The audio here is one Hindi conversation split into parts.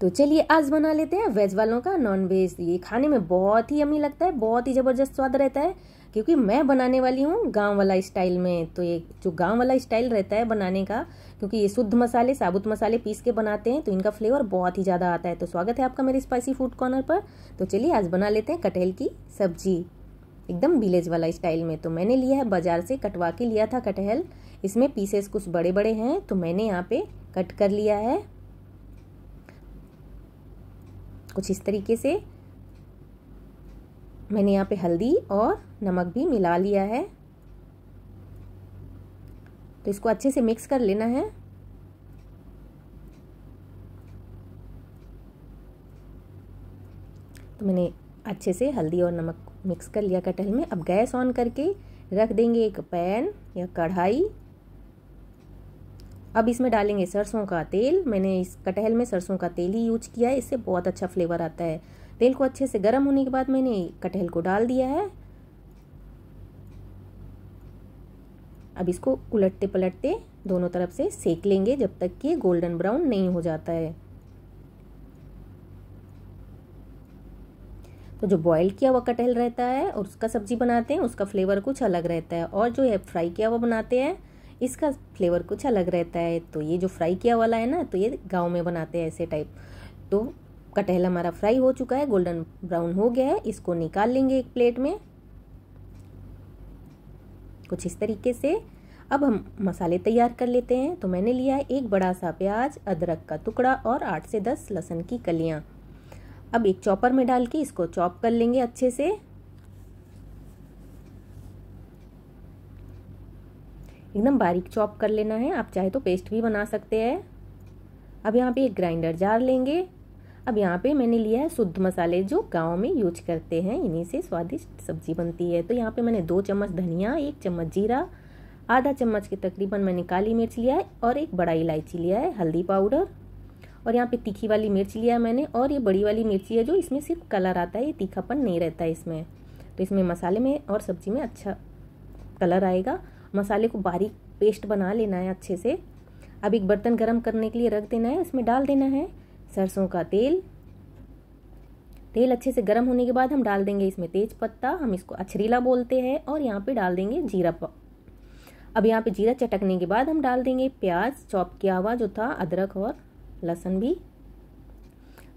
तो चलिए आज बना लेते हैं वेज वालों का नॉन वेज ये खाने में बहुत ही अमी लगता है बहुत ही ज़बरदस्त स्वाद रहता है क्योंकि मैं बनाने वाली हूँ गांव वाला स्टाइल में तो ये जो गांव वाला स्टाइल रहता है बनाने का क्योंकि ये शुद्ध मसाले साबुत मसाले पीस के बनाते हैं तो इनका फ्लेवर बहुत ही ज़्यादा आता है तो स्वागत है आपका मेरे स्पाइसी फूड कॉर्नर पर तो चलिए आज बना लेते हैं कटहल की सब्जी एकदम विलेज वाला स्टाइल में तो मैंने लिया है बाज़ार से कटवा के लिया था कटहल इसमें पीसेस कुछ बड़े बड़े हैं तो मैंने यहाँ पे कट कर लिया है कुछ इस तरीके से मैंने यहाँ पे हल्दी और नमक भी मिला लिया है तो इसको अच्छे से मिक्स कर लेना है तो मैंने अच्छे से हल्दी और नमक मिक्स कर लिया कटहल में अब गैस ऑन करके रख देंगे एक पैन या कढ़ाई अब इसमें डालेंगे सरसों का तेल मैंने इस कटहल में सरसों का तेल ही यूज किया है इससे बहुत अच्छा फ्लेवर आता है तेल को अच्छे से गर्म होने के बाद मैंने कटहल को डाल दिया है अब इसको उलटते पलटते दोनों तरफ से सेक लेंगे जब तक कि गोल्डन ब्राउन नहीं हो जाता है तो जो बॉईल किया हुआ कटहल रहता है और उसका सब्जी बनाते हैं उसका फ्लेवर कुछ अलग रहता है और जो है फ्राई किया हुआ बनाते हैं इसका फ्लेवर कुछ अलग रहता है तो ये जो फ्राई किया वाला है ना तो ये गाँव में बनाते हैं ऐसे टाइप तो कटहल हमारा फ्राई हो चुका है गोल्डन ब्राउन हो गया है इसको निकाल लेंगे एक प्लेट में कुछ इस तरीके से अब हम मसाले तैयार कर लेते हैं तो मैंने लिया है एक बड़ा सा प्याज अदरक का टुकड़ा और आठ से दस लहसुन की कलियाँ अब एक चॉपर में डाल के इसको चॉप कर लेंगे अच्छे से एकदम बारीक चॉप कर लेना है आप चाहे तो पेस्ट भी बना सकते हैं अब यहाँ पे एक ग्राइंडर जार लेंगे अब यहाँ पे मैंने लिया है शुद्ध मसाले जो गांव में यूज करते हैं इन्हीं से स्वादिष्ट सब्जी बनती है तो यहाँ पे मैंने दो चम्मच धनिया एक चम्मच जीरा आधा चम्मच के तकरीबन मैंने काली मिर्च लिया है और एक बड़ा इलायची लिया है हल्दी पाउडर और यहाँ पे तीखी वाली मिर्च लिया है मैंने और ये बड़ी वाली मिर्ची है जो इसमें सिर्फ कलर आता है ये तीखापन नहीं रहता है इसमें तो इसमें मसाले में और सब्जी में अच्छा कलर आएगा मसाले को बारीक पेस्ट बना लेना है अच्छे से अब एक बर्तन गरम करने के लिए रख देना है इसमें डाल देना है सरसों का तेल तेल अच्छे से गर्म होने के बाद हम डाल देंगे इसमें तेज पत्ता हम इसको अछरीला बोलते हैं और यहाँ पे डाल देंगे जीरा अब यहाँ पे जीरा चटकने के बाद हम डाल देंगे प्याज चॉप किया हुआ जो था अदरक और लहसुन भी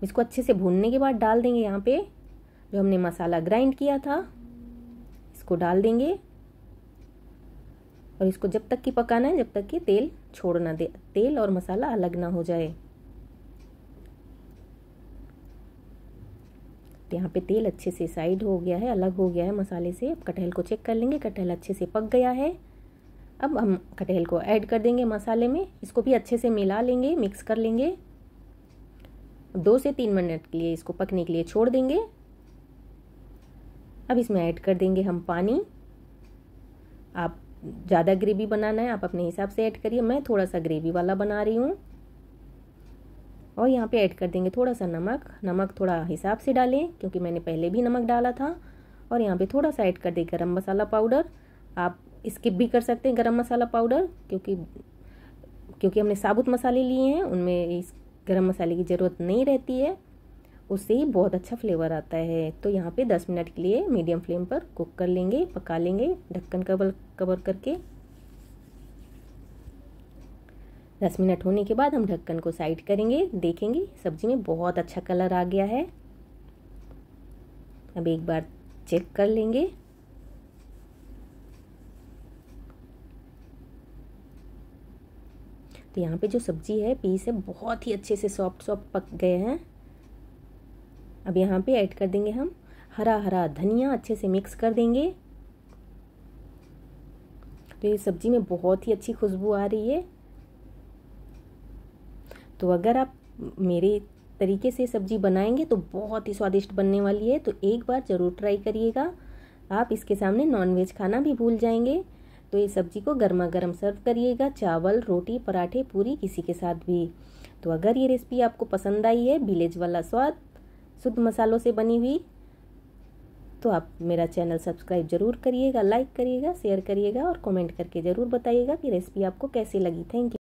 इसको अच्छे से भूनने के बाद डाल देंगे यहाँ पे जो हमने मसाला ग्राइंड किया था इसको डाल देंगे और इसको जब तक कि पकाना है जब तक कि तेल छोड़ ना दे तेल और मसाला अलग ना हो जाए तो यहाँ पे तेल अच्छे से साइड हो गया है अलग हो गया है मसाले से अब कटहल को चेक कर लेंगे कटहल अच्छे से पक गया है अब हम कटहल को ऐड कर देंगे मसाले में इसको भी अच्छे से मिला लेंगे मिक्स कर लेंगे दो से तीन मिनट के लिए इसको पकने के लिए छोड़ देंगे अब इसमें ऐड कर देंगे हम पानी आप ज़्यादा ग्रेवी बनाना है आप अपने हिसाब से ऐड करिए मैं थोड़ा सा ग्रेवी वाला बना रही हूँ और यहाँ पे ऐड कर देंगे थोड़ा सा नमक नमक थोड़ा हिसाब से डालें क्योंकि मैंने पहले भी नमक डाला था और यहाँ पे थोड़ा सा ऐड कर दें गरम मसाला पाउडर आप स्किप भी कर सकते हैं गरम मसाला पाउडर क्योंकि क्योंकि हमने साबुत मसाले लिए हैं उनमें इस गरम मसाले की ज़रूरत नहीं रहती है उससे ही बहुत अच्छा फ्लेवर आता है तो यहाँ पे 10 मिनट के लिए मीडियम फ्लेम पर कुक कर लेंगे पका लेंगे ढक्कन कवर कवर करके 10 मिनट होने के बाद हम ढक्कन को साइड करेंगे देखेंगे सब्जी में बहुत अच्छा कलर आ गया है अब एक बार चेक कर लेंगे तो यहाँ पे जो सब्जी है पीस है बहुत ही अच्छे से सॉफ्ट सॉफ्ट पक गए हैं अब यहाँ पे ऐड कर देंगे हम हरा हरा धनिया अच्छे से मिक्स कर देंगे तो ये सब्ज़ी में बहुत ही अच्छी खुशबू आ रही है तो अगर आप मेरे तरीके से सब्ज़ी बनाएंगे तो बहुत ही स्वादिष्ट बनने वाली है तो एक बार ज़रूर ट्राई करिएगा आप इसके सामने नॉनवेज खाना भी भूल जाएंगे तो ये सब्ज़ी को गर्मा गर्म सर्व करिएगा चावल रोटी पराठे पूरी किसी के साथ भी तो अगर ये रेसिपी आपको पसंद आई है विलेज वाला स्वाद शुद्ध मसालों से बनी हुई तो आप मेरा चैनल सब्सक्राइब जरूर करिएगा लाइक करिएगा शेयर करिएगा और कमेंट करके ज़रूर बताइएगा कि रेसिपी आपको कैसी लगी थैंक यू